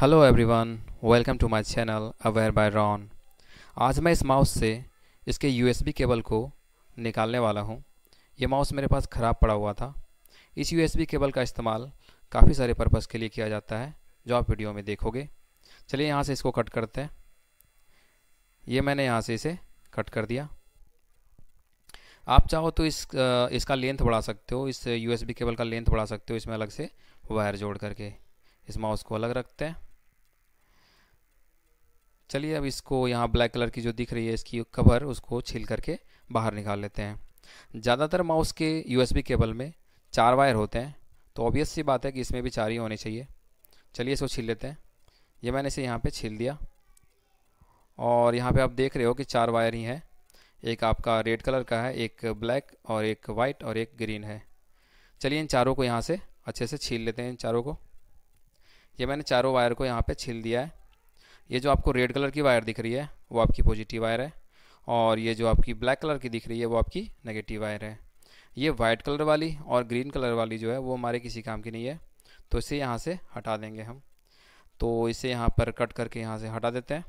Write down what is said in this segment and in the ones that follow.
hello everyone welcome to my channel aware by Ron आज मैं इस माउस से इसके यूएसबी केबल को निकालने वाला हूं ये माउस मेरे पास ख़राब पड़ा हुआ था इस यूएसबी केबल का इस्तेमाल काफ़ी सारे पर्पज़ के लिए किया जाता है जो आप वीडियो में देखोगे चलिए यहाँ से इसको कट करते हैं ये मैंने यहाँ से इसे कट कर दिया आप चाहो तो इस इसका लेंथ बढ़ा सकते हो इस यूएसबी केबल का लेंथ बढ़ा सकते हो इसमें अलग से वायर जोड़ करके इस माउस को अलग रखते हैं चलिए अब इसको यहाँ ब्लैक कलर की जो दिख रही है इसकी कवर उसको छील करके बाहर निकाल लेते हैं ज़्यादातर माउस के यूएसबी केबल में चार वायर होते हैं तो ऑब्वियस सी बात है कि इसमें भी चार ही होने चाहिए चलिए इसको छील लेते हैं ये मैंने इसे यहाँ पे छील दिया और यहाँ पे आप देख रहे हो कि चार वायर ही हैं एक आपका रेड कलर का है एक ब्लैक और एक वाइट और एक ग्रीन है चलिए इन चारों को यहाँ से अच्छे से छील लेते हैं इन चारों को ये मैंने चारों वायर को यहाँ पे छील दिया है ये जो आपको रेड कलर की वायर दिख रही है वो आपकी पॉजिटिव वायर है और ये जो आपकी ब्लैक कलर की दिख रही है वो आपकी नेगेटिव वायर है ये वाइट कलर वाली और ग्रीन कलर वाली जो है वो हमारे किसी काम की नहीं है तो इसे यहाँ से हटा देंगे हम तो इसे यहाँ पर कट करके यहाँ से हटा देते हैं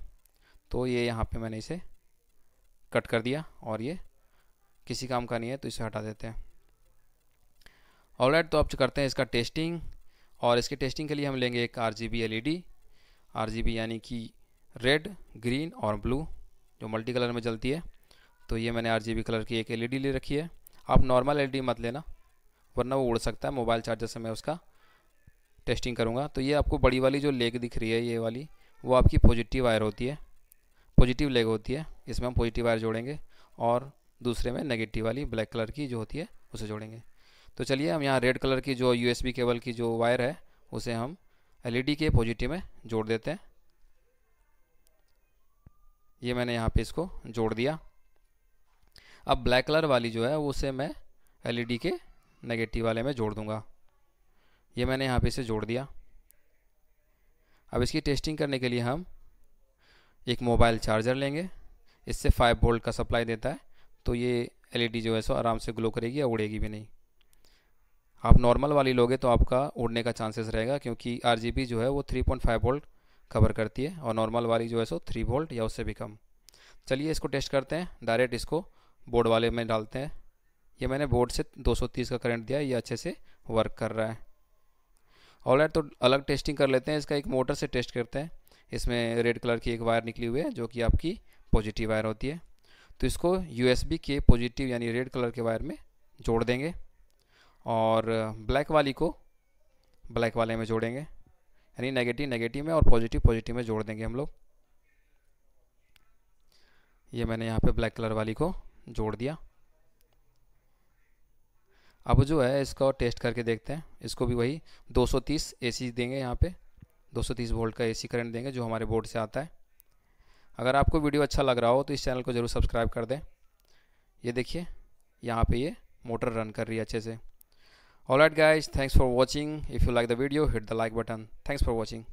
तो ये यहाँ पर मैंने इसे कट कर दिया और ये किसी काम का नहीं है तो इसे हटा देते हैं ऑलराइट तो आप करते हैं इसका टेस्टिंग और इसके टेस्टिंग के लिए हम लेंगे एक R G B L E D R G B यानी कि रेड ग्रीन और ब्लू जो मल्टी कलर में जलती है तो ये मैंने आर जी बी कलर की एक एल ई डी ले रखी है आप नॉर्मल एल डी मत लेना वरना वो उड़ सकता है मोबाइल चार्जर से मैं उसका टेस्टिंग करूँगा तो ये आपको बड़ी वाली जो लेग दिख रही है ये वाली वो आपकी पॉजिटिव वायर होती है पॉजिटिव लेग होती है इसमें हम पॉजिटिव वायर जोड़ेंगे और दूसरे में नेगेटिव वाली ब्लैक कलर की जो होती है उसे जोड़ेंगे तो चलिए हम यहाँ रेड कलर की जो यू केबल की जो वायर है उसे हम एल के पॉजिटिव में जोड़ देते हैं ये मैंने यहाँ पे इसको जोड़ दिया अब ब्लैक कलर वाली जो है उसे मैं एल के नेगेटिव वाले में जोड़ दूँगा ये मैंने यहाँ पे इसे जोड़ दिया अब इसकी टेस्टिंग करने के लिए हम एक मोबाइल चार्जर लेंगे इससे 5 वोल्ट का सप्लाई देता है तो ये एलईडी जो है सो आराम से ग्लो करेगी या उड़ेगी भी नहीं आप नॉर्मल वाली लोगे तो आपका उड़ने का चांसेस रहेगा क्योंकि आर जो है वो 3.5 वोल्ट कवर करती है और नॉर्मल वाली जो है सो 3 वोल्ट या उससे भी कम चलिए इसको टेस्ट करते हैं डायरेक्ट इसको बोर्ड वाले में डालते हैं ये मैंने बोर्ड से 230 का करंट दिया ये अच्छे से वर्क कर रहा है ऑल तो अलग टेस्टिंग कर लेते हैं इसका एक मोटर से टेस्ट करते हैं इसमें रेड कलर की एक वायर निकली हुई है जो कि आपकी पॉजिटिव वायर होती है तो इसको यूएसबी के पॉजिटिव यानी रेड कलर के वायर में जोड़ देंगे और ब्लैक वाली को ब्लैक वाले में जोड़ेंगे यानी नेगेटिव नेगेटिव में और पॉजिटिव पॉजिटिव में जोड़ देंगे हम लोग ये मैंने यहाँ पे ब्लैक कलर वाली को जोड़ दिया अब जो है इसका टेस्ट करके देखते हैं इसको भी वही 230 एसी देंगे यहाँ पे 230 वोल्ट का एसी करंट देंगे जो हमारे बोर्ड से आता है अगर आपको वीडियो अच्छा लग रहा हो तो इस चैनल को ज़रूर सब्सक्राइब कर दें ये देखिए यहाँ पे ये मोटर रन कर रही है अच्छे से alright guys thanks for watching if you like the video hit the like button thanks for watching